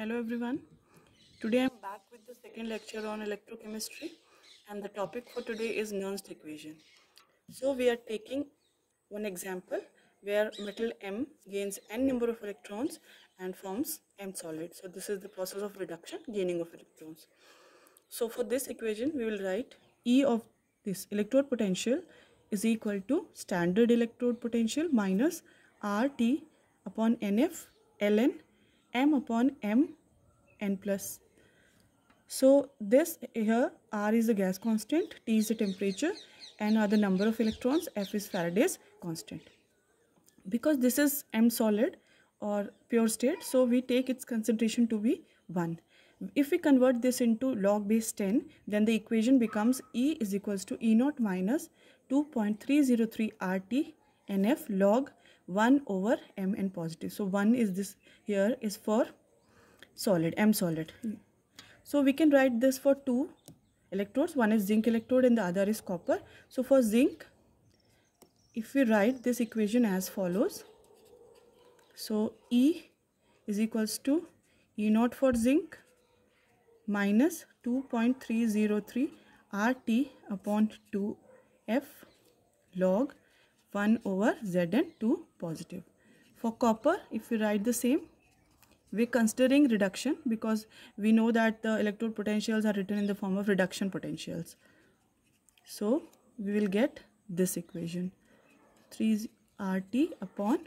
Hello everyone. Today I'm back with the second lecture on electrochemistry and the topic for today is Nernst equation. So we are taking one example where metal M gains n number of electrons and forms M solid. So this is the process of reduction gaining of electrons. So for this equation we will write E of this electrode potential is equal to standard electrode potential minus RT upon NF ln m upon m n plus so this here R is the gas constant, T is the temperature and are the number of electrons, F is Faraday's constant. Because this is M solid or pure state, so we take its concentration to be 1. If we convert this into log base 10, then the equation becomes E is equals to E naught minus 2.303 RT NF log 1 over mn positive so 1 is this here is for solid m solid so we can write this for two electrodes one is zinc electrode and the other is copper so for zinc if we write this equation as follows so e is equals to e naught for zinc minus 2.303 rt upon 2f log 1 over Zn 2 positive. For copper, if we write the same, we're considering reduction because we know that the electrode potentials are written in the form of reduction potentials. So, we will get this equation. 3 RT upon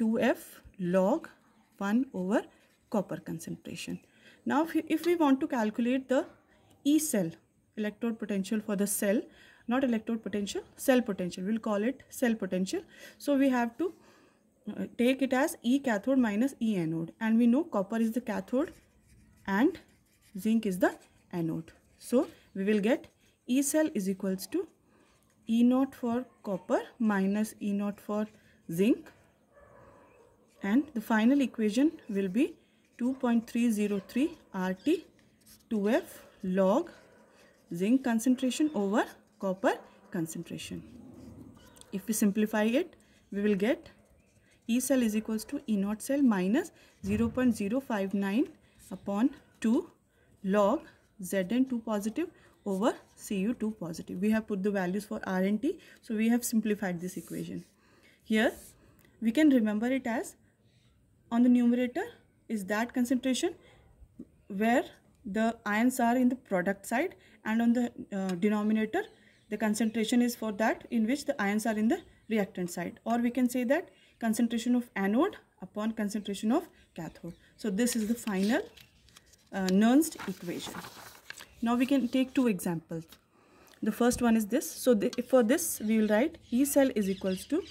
2F log 1 over copper concentration. Now, if we, if we want to calculate the E cell, electrode potential for the cell, not electrode potential cell potential we'll call it cell potential so we have to uh, take it as E cathode minus E anode and we know copper is the cathode and zinc is the anode. So we will get E cell is equals to E naught for copper minus E naught for zinc and the final equation will be 2.303 RT 2F log zinc concentration over copper concentration. If we simplify it, we will get E cell is equals to E naught cell minus 0.059 upon 2 log Zn2 positive over Cu2 positive. We have put the values for R and T. So we have simplified this equation. Here we can remember it as on the numerator is that concentration where the ions are in the product side and on the uh, denominator the concentration is for that in which the ions are in the reactant side or we can say that concentration of anode upon concentration of cathode. So this is the final uh, Nernst equation. Now we can take two examples. The first one is this. So the, for this we will write E cell is equals to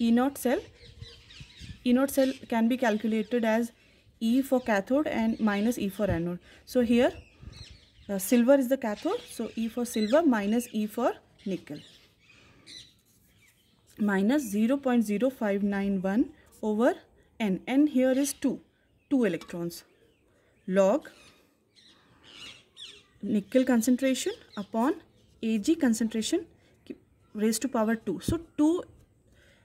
E naught cell. E naught cell can be calculated as E for cathode and minus E for anode. So here uh, silver is the cathode. So, E for silver minus E for nickel minus 0 0.0591 over N. N here is 2, 2 electrons log nickel concentration upon Ag concentration raised to power 2. So 2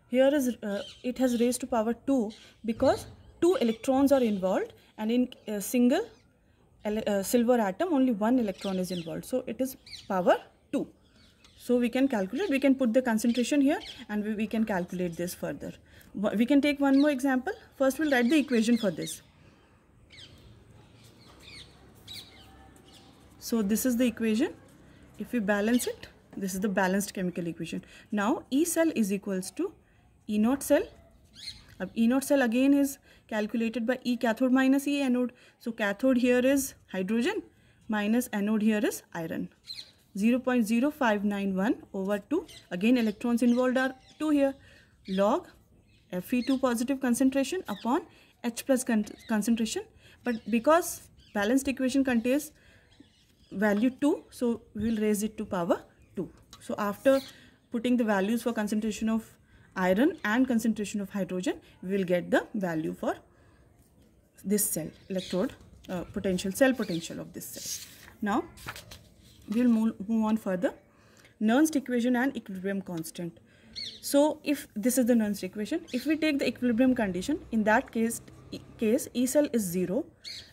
here is uh, it has raised to power 2 because 2 electrons are involved and in a uh, single uh, silver atom only one electron is involved so it is power 2 so we can calculate we can put the concentration here and we, we can calculate this further we can take one more example first we'll write the equation for this so this is the equation if we balance it this is the balanced chemical equation now e cell is equals to e naught cell now, E naught cell again is calculated by E cathode minus E anode. So cathode here is hydrogen minus anode here is iron. 0.0591 over 2. Again electrons involved are 2 here. Log Fe2 positive concentration upon H plus concentration. But because balanced equation contains value 2, so we will raise it to power 2. So after putting the values for concentration of iron and concentration of hydrogen, we will get the value for this cell, electrode uh, potential, cell potential of this cell. Now, we will move, move on further. Nernst equation and equilibrium constant. So, if this is the Nernst equation, if we take the equilibrium condition, in that case, e case E cell is 0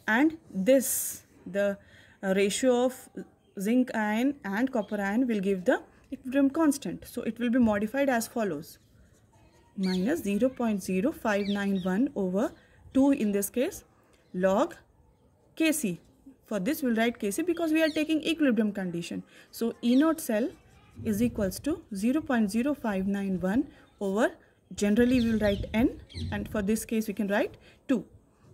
and this, the uh, ratio of zinc ion and copper ion will give the equilibrium constant. So, it will be modified as follows minus 0 0.0591 over 2 in this case log Kc. For this we'll write Kc because we are taking equilibrium condition. So E naught cell is equals to 0 0.0591 over generally we will write n and for this case we can write 2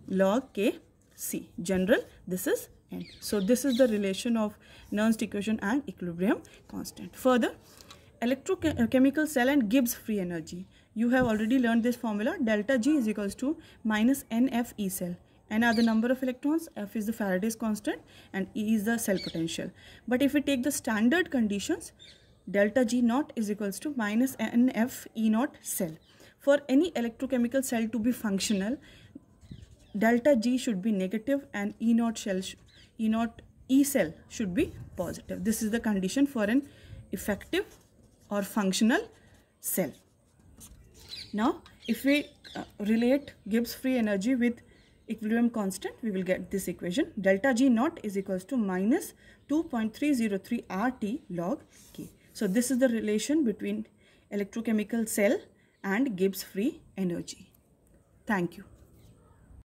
log Kc. General this is n. So this is the relation of Nernst equation and equilibrium constant. Further electrochemical uh, cell and Gibbs free energy you have already learned this formula delta G is equals to minus NF E cell n are the number of electrons f is the faraday's constant and e is the cell potential but if we take the standard conditions delta g naught is equals to minus nf e naught cell for any electrochemical cell to be functional delta g should be negative and e naught shell e naught e cell should be positive this is the condition for an effective or functional cell now, if we uh, relate Gibbs free energy with equilibrium constant, we will get this equation. Delta G naught is equals to minus 2.303 RT log K. So, this is the relation between electrochemical cell and Gibbs free energy. Thank you.